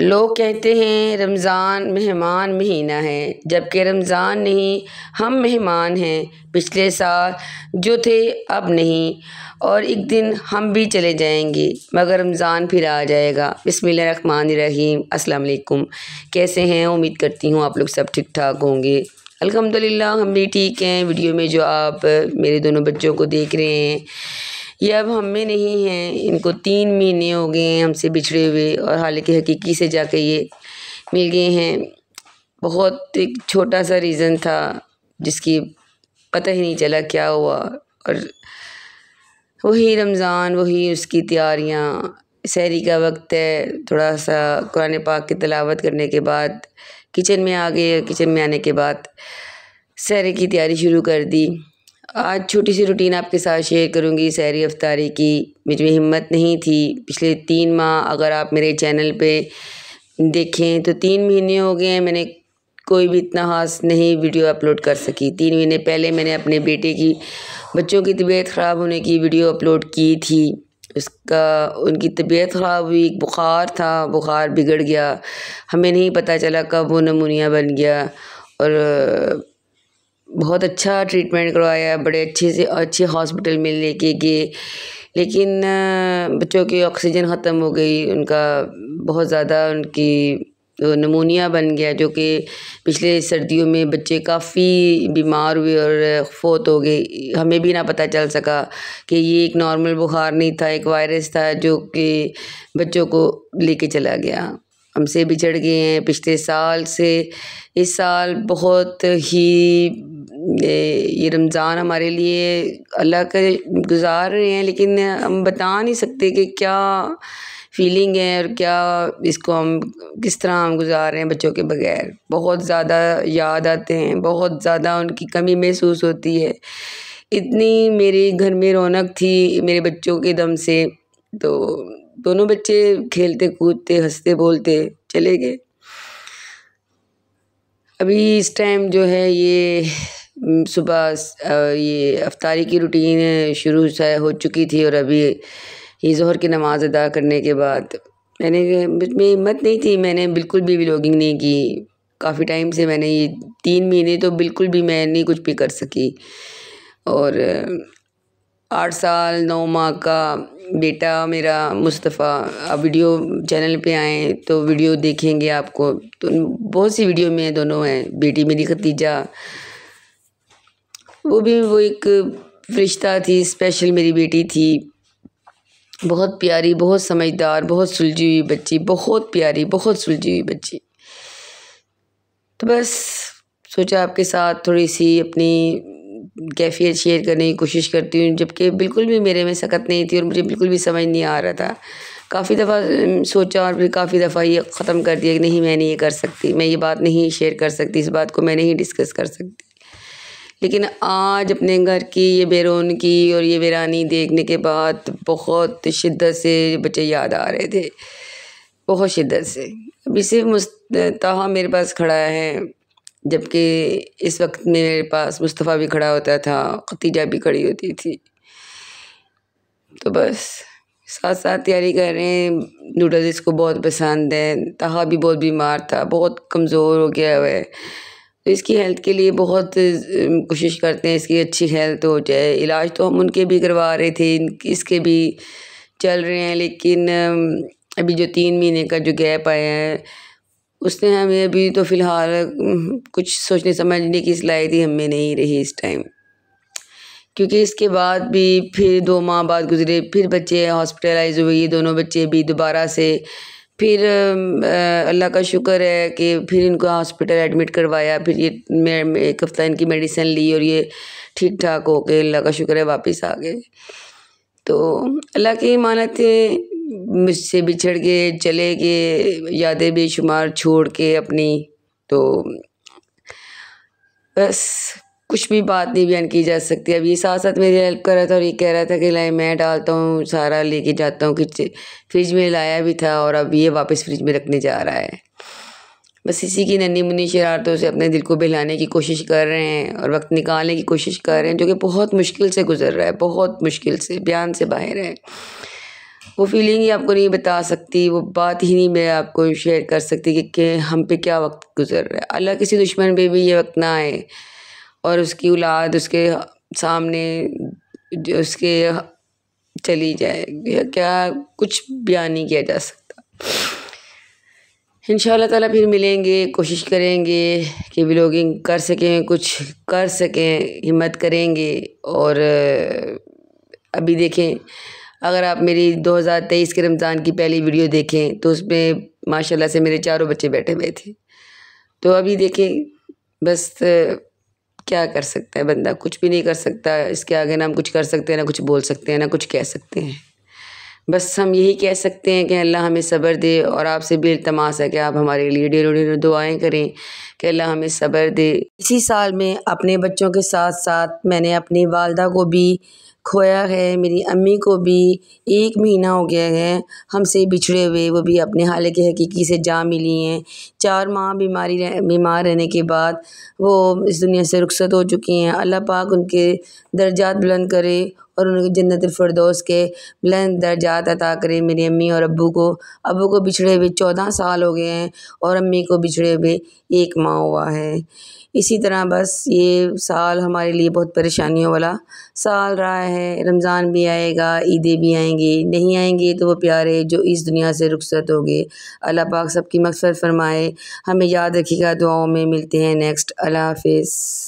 लोग कहते हैं रमज़ान मेहमान महीना है जबकि रमज़ान नहीं हम मेहमान हैं पिछले साल जो थे अब नहीं और एक दिन हम भी चले जाएंगे मगर रमज़ान फिर आ जाएगा रहीम अस्सलाम कैसे हैं उम्मीद करती हूँ आप लोग सब ठीक ठाक होंगे अलहमदिल्ला हम भी ठीक हैं वीडियो में जो आप मेरे दोनों बच्चों को देख रहे हैं ये अब हम में नहीं हैं इनको तीन महीने हो गए हैं हमसे बिछड़े हुए और हालांकि हकीकी से जाके ये मिल गए हैं बहुत एक छोटा सा रीज़न था जिसकी पता ही नहीं चला क्या हुआ और वही रमज़ान वही उसकी तैयारियाँ सहरी का वक्त है थोड़ा सा कुरान पाक की तलावत करने के बाद किचन में आ गए किचन में आने के बाद सहरी की तैयारी शुरू कर दी आज छोटी सी रूटीन आपके साथ शेयर करूंगी सैरी अफ्तारी की मुझ में हिम्मत नहीं थी पिछले तीन माह अगर आप मेरे चैनल पे देखें तो तीन महीने हो गए हैं मैंने कोई भी इतना खास नहीं वीडियो अपलोड कर सकी तीन महीने पहले मैंने अपने बेटे की बच्चों की तबीयत ख़राब होने की वीडियो अपलोड की थी उसका उनकी तबीयत ख़राब हुई बुखार था बुखार बिगड़ गया हमें नहीं पता चला कब वो नमूनिया बन गया और बहुत अच्छा ट्रीटमेंट करवाया बड़े अच्छे से अच्छे हॉस्पिटल में लेके गए लेकिन बच्चों की ऑक्सीजन ख़त्म हो गई उनका बहुत ज़्यादा उनकी नमोनिया बन गया जो कि पिछले सर्दियों में बच्चे काफ़ी बीमार हुए और फोत हो गए हमें भी ना पता चल सका कि ये एक नॉर्मल बुखार नहीं था एक वायरस था जो कि बच्चों को लेके चला गया हमसे बिछड़ गए हैं पिछले साल से इस साल बहुत ही ये रमज़ान हमारे लिए अल्लाह के गुज़ार रहे हैं लेकिन हम बता नहीं सकते कि क्या फीलिंग है और क्या इसको हम किस तरह हम गुजार रहे हैं बच्चों के बगैर बहुत ज़्यादा याद आते हैं बहुत ज़्यादा उनकी कमी महसूस होती है इतनी मेरे घर में रौनक थी मेरे बच्चों के दम से तो दोनों बच्चे खेलते कूदते हंसते बोलते चले गए अभी इस टाइम जो है ये सुबह ये अफ्तारी की रूटीन शुरू हो चुकी थी और अभी ये जहर की नमाज़ अदा करने के बाद मैंने मैं हिम्मत नहीं थी मैंने बिल्कुल भी व्लॉगिंग नहीं की काफ़ी टाइम से मैंने ये तीन महीने तो बिल्कुल भी मैं नहीं कुछ भी कर सकी और आठ साल नौ माह का बेटा मेरा मुस्तफ़ा अब वीडियो चैनल पे आए तो वीडियो देखेंगे आपको तो बहुत सी वीडियो में दोनों हैं बेटी मेरी खतीजा वो भी वो एक फरिश्ता थी स्पेशल मेरी बेटी थी बहुत प्यारी बहुत समझदार बहुत सुलझी हुई बच्ची बहुत प्यारी बहुत सुलझी हुई बच्ची तो बस सोचा आपके साथ थोड़ी सी अपनी कैफियत शेयर करने की कोशिश करती हूँ जबकि बिल्कुल भी मेरे में सकत नहीं थी और मुझे बिल्कुल भी समझ नहीं आ रहा था काफ़ी दफ़ा सोचा और फिर काफ़ी दफ़ा ये ख़त्म कर दिया कि नहीं मैं नहीं ये कर सकती मैं ये बात नहीं शेयर कर सकती इस बात को मैं नहीं डिस्कस कर सकती लेकिन आज अपने घर की ये बैरून की और ये वीरानी देखने के बाद बहुत शिद्दत से बच्चे याद आ रहे थे बहुत शिद्दत से अभी से मुस्ता मेरे पास खड़ा है जबकि इस वक्त मेरे पास मुस्तफ़ा भी खड़ा होता था खतीजा भी खड़ी होती थी तो बस साथ साथ तैयारी कर रहे हैं नूडल्स इसको बहुत पसंद है तहा भी बहुत बीमार था बहुत कमज़ोर हो गया हुआ है तो इसकी हेल्थ के लिए बहुत कोशिश करते हैं इसकी अच्छी हेल्थ हो जाए इलाज तो हम उनके भी करवा रहे थे इसके भी चल रहे हैं लेकिन अभी जो तीन महीने का जो गैप आया है उसने हमें अभी तो फ़िलहाल कुछ सोचने समझने की सलाह ही हमें नहीं रही इस टाइम क्योंकि इसके बाद भी फिर दो माह बाद गुजरे फिर बच्चे हॉस्पिटलाइज हुए ये दोनों बच्चे भी दोबारा से फिर अल्लाह का शुक्र है कि फिर इनको हॉस्पिटल एडमिट करवाया फिर ये मैं एक हफ़्ता इनकी मेडिसिन ली और ये ठीक ठाक हो के अल्लाह का शुक्र है वापस आ गए तो अल्लाह की मानत मुझसे बिछड़ के चले गए यादें बेशुमार छोड़ के अपनी तो बस कुछ भी बात नहीं बयान की जा सकती अब ये साथ साथ मेरी हेल्प कर रहा था और ये कह रहा था कि लाई मैं डालता हूँ सारा लेके जाता हूँ किच फ्रिज में लाया भी था और अब ये वापस फ्रिज में रखने जा रहा है बस इसी की नन्नी मुन्नी शरारतों से अपने दिल को बहलाने की कोशिश कर रहे हैं और वक्त निकालने की कोशिश कर रहे हैं जो कि बहुत मुश्किल से गुजर रहा है बहुत मुश्किल से बयान से बाहर है वो फीलिंग ही आपको नहीं बता सकती वो बात ही नहीं मैं आपको शेयर कर सकती कि, कि हम पे क्या वक्त गुजर रहा है अल्लाह किसी दुश्मन पे भी ये वक्त ना आए और उसकी औलाद उसके सामने उसके चली जाए क्या कुछ बयान नहीं किया जा सकता इन ताला फिर मिलेंगे कोशिश करेंगे कि ब्लॉगिंग कर सकें कुछ कर सकें हिम्मत करेंगे और अभी देखें अगर आप मेरी 2023 के रमज़ान की पहली वीडियो देखें तो उसमें माशाल्लाह से मेरे चारों बच्चे बैठे हुए थे तो अभी देखें बस क्या कर सकता है बंदा कुछ भी नहीं कर सकता इसके आगे ना हम कुछ कर सकते हैं ना कुछ बोल सकते हैं ना कुछ कह सकते हैं बस हम यही कह सकते हैं कि अल्लाह हमें सब्र दे और आपसे बेलतमाश है कि आप हमारे लिए डेरो डेरो दुआएँ करें कि अल्लाह हमें सब्र दे इसी साल में अपने बच्चों के साथ साथ मैंने अपनी वालदा को भी खोया है मेरी अम्मी को भी एक महीना हो गया है हमसे बिछड़े हुए वो भी अपने हाल के हकीकी से जा मिली हैं चार माह बीमारी बीमार रहने के बाद वो इस दुनिया से रुखसत हो चुकी हैं अल्लाह पाक उनके दर्जात बुलंद करे और उनके जन्नत फरदोस के बुलंद दर्जात अता करें मेरी अम्मी और अबू को अबू को बिछड़े हुए चौदह साल हो गए हैं और अम्मी को बिछड़े हुए एक माह हुआ है इसी तरह बस ये साल हमारे लिए बहुत परेशानियों वाला साल रहा है रमज़ान भी आएगा ईदें भी आएंगी नहीं आएंगी तो वो प्यारे जो इस दुनिया से रुखसत हो गए अल्लाह पाक सबकी मकसद फरमाए हमें याद रखिएगा दुआओं में मिलते हैं नेक्स्ट अल्लाह हाफिज़